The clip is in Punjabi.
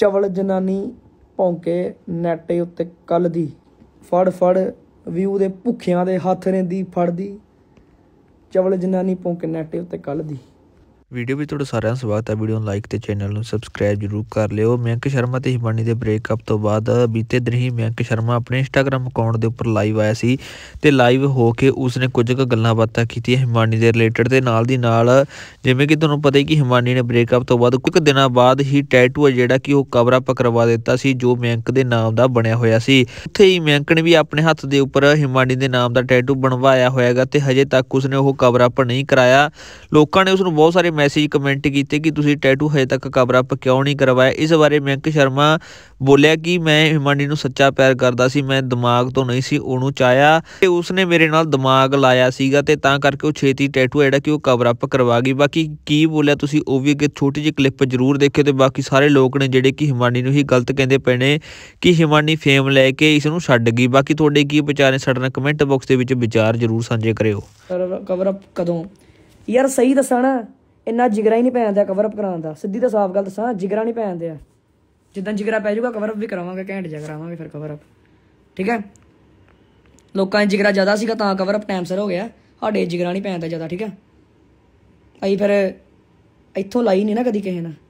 ਚਵਲ ਜਨਾਨੀ ਭੌਂਕੇ ਨੈਟੇ ਉੱਤੇ ਕੱਲ ਦੀ ਫੜ ਫੜ ਵਿਊ ਦੇ ਭੁੱਖਿਆਂ ਦੇ ਹੱਥ ਰੇਂਦੀ ਫੜਦੀ ਚਵਲ ਜਨਾਨੀ ਭੌਂਕੇ ਨੈਟੇ ਉੱਤੇ ਕੱਲ ਦੀ ਵੀਡੀਓ ਵਿੱਚ ਤੁਹਾਡਾ ਸਾਰਿਆਂ ਦਾ ਸਵਾਗਤ ਹੈ ਵੀਡੀਓ ਨੂੰ ਲਾਈਕ ਤੇ ਚੈਨਲ ਨੂੰ ਸਬਸਕ੍ਰਾਈਬ ਜਰੂਰ ਕਰ ਲਿਓ ਮਿਆਂਕ ਸ਼ਰਮਾ ਤੇ ਹਿਬਾਨੀ ਦੇ ਬ੍ਰੇਕਅਪ ਤੋਂ ਬਾਅਦ ਬੀਤੇ ਦਿਨ ਹੀ ਸ਼ਰਮਾ ਆਪਣੇ ਇੰਸਟਾਗ੍ਰam ਅਕਾਊਂਟ ਦੇ ਉੱਪਰ ਲਾਈਵ ਆਇਆ ਸੀ ਤੇ ਲਾਈਵ ਹੋ ਕੇ ਉਸਨੇ ਕੁਝ ਕੁ ਗੱਲਾਂ ਬਾਤਾਂ ਕੀਤੀਆਂ ਹਿਬਾਨੀ ਦੇ ਰਿਲੇਟਡ ਤੇ ਨਾਲ ਦੀ ਨਾਲ ਜਿਵੇਂ ਕਿ ਤੁਹਾਨੂੰ ਪਤਾ ਹੈ ਕਿ ਹਿਬਾਨੀ ਨੇ ਬ੍ਰੇਕਅਪ ਤੋਂ ਬਾਅਦ ਕੁਝ ਦਿਨਾਂ ਬਾਅਦ ਹੀ ਟੈਟੂ ਜਿਹੜਾ ਕਿ ਉਹ ਕਵਰ ਅਪ ਕਰਵਾ ਦਿੱਤਾ ਸੀ ਜੋ ਮਿਆਂਕ ਦੇ ਨਾਮ ਦਾ ਬਣਿਆ ਹੋਇਆ ਸੀ ਉੱਥੇ ਹੀ ਮਿਆਂਕ ਨੇ ਵੀ ਆਪਣੇ ਹੱਥ ਦੇ ਉੱਪਰ ਹਿਬਾਨੀ ਦੇ ਨਾਮ ਦਾ ਟੈਟੂ ਬਣਵਾਇਆ ਹੋਇਆਗਾ ਤੇ ਹਜੇ ਤੱਕ ਉਸਨੇ ਉਹ ਕਵਰ ਅਪ ਨਹੀਂ ਕਰਾਇਆ ਲੋਕਾਂ ਨੇ ਉਸ ਨੂੰ ਬਹੁਤ ਸਾਰੇ ਮੈਸੇਜ ਕਮੈਂਟ ਕੀਤੇ ਕਿ ਤੁਸੀਂ ਟੈਟੂ ਹਜੇ ਤੱਕ ਕਵਰ ਅਪ ਕਿਉਂ ਨਹੀਂ ਕਰਵਾਇਆ ਇਸ ਬਾਰੇ ਮੈਂਕ ਸ਼ਰਮਾ ਬੋਲਿਆ ਕਿ ਮੈਂ ਹਿਮਾਨੀ ਨੂੰ ਸੱਚਾ ਪਿਆਰ ਕਰਦਾ ਸੀ ਮੈਂ ਦਿਮਾਗ ਤੋਂ ਨਹੀਂ ਸੀ ਉਹਨੂੰ ਚਾਇਆ ਤੇ ਉਸਨੇ ਮੇਰੇ ਨਾਲ ਦਿਮਾਗ ਲਾਇਆ ਸੀਗਾ ਤੇ ਤਾਂ ਕਰਕੇ ਉਹ ਛੇਤੀ ਟੈਟੂ ਜਿਹੜਾ ਕਿ ਉਹ ਕਵਰ ਅਪ ਕਰਵਾ ਗਈ ਬਾਕੀ ਕੀ ਬੋਲਿਆ ਤੁਸੀਂ ਉਹ ਵੀ ਅੱਗੇ ਛੋਟੀ ਜਿਹੀ ਕਲਿੱਪ ਜ਼ਰੂਰ ਦੇਖਿਓ ਤੇ ਬਾਕੀ ਸਾਰੇ ਲੋਕ ਨੇ ਜਿਹੜੇ ਕਿ ਹਿਮਾਨੀ ਨੂੰ ਹੀ ਗਲਤ ਕਹਿੰਦੇ ਪਏ ਨੇ ਕਿ ਹਿਮਾਨੀ ਫੇਮ ਲੈ ਕੇ ਇਸ ਨੂੰ ਛੱਡ ਗਈ ਬਾਕੀ ਤੁਹਾਡੇ ਕੀ ਵਿਚਾਰ ਨੇ ਸਾਡੇ ਨਾਲ ਕਮੈਂਟ ਬਾਕਸ ਦੇ ਵਿੱਚ ਵਿਚਾਰ ਜ਼ਰੂਰ ਸਾਂਝੇ ਕਰਿਓ ਕਵਰ ਅਪ ਕਦੋਂ ਯਾਰ ਸਹੀ ਦੱਸਣਾ ਇੰਨਾ ਜਿਗਰਾ ਹੀ ਨਹੀਂ ਜਾਂਦਾ ਕਵਰ ਅਪ ਕਰਾਉਣ ਦਾ ਸਿੱਧੀ ਤਾਂ ਸਾਫ਼ ਗੱਲ ਦੱਸਾਂ ਜਿਗਰਾ ਨਹੀਂ ਪੈਂਦਾ ਜਿੱਦਾਂ ਜਿਗਰਾ ਪੈ ਜਾਊਗਾ ਕਵਰ ਅਪ ਵੀ ਕਰਾਵਾਂਗੇ ਘੈਂਟ ਜਿਹਾ ਕਰਾਵਾਂਗੇ ਫਿਰ ਕਵਰ ਅਪ ਠੀਕ ਹੈ ਲੋਕਾਂ ਦੇ ਜਿਗਰਾ ਜ਼ਿਆਦਾ ਸੀਗਾ ਤਾਂ ਕਵਰ ਅਪ ਟਾਈਮ ਸਰ ਹੋ ਗਿਆ ਸਾਡੇ ਜਿਗਰਾ ਨਹੀਂ ਜਾਂਦਾ ਜ਼ਿਆਦਾ ਠੀਕ ਹੈ ਭਾਈ ਫਿਰ ਇੱਥੋਂ ਲਾਈ ਨਹੀਂ ਨਾ ਕਦੀ ਕਿਸੇ ਨਾਲ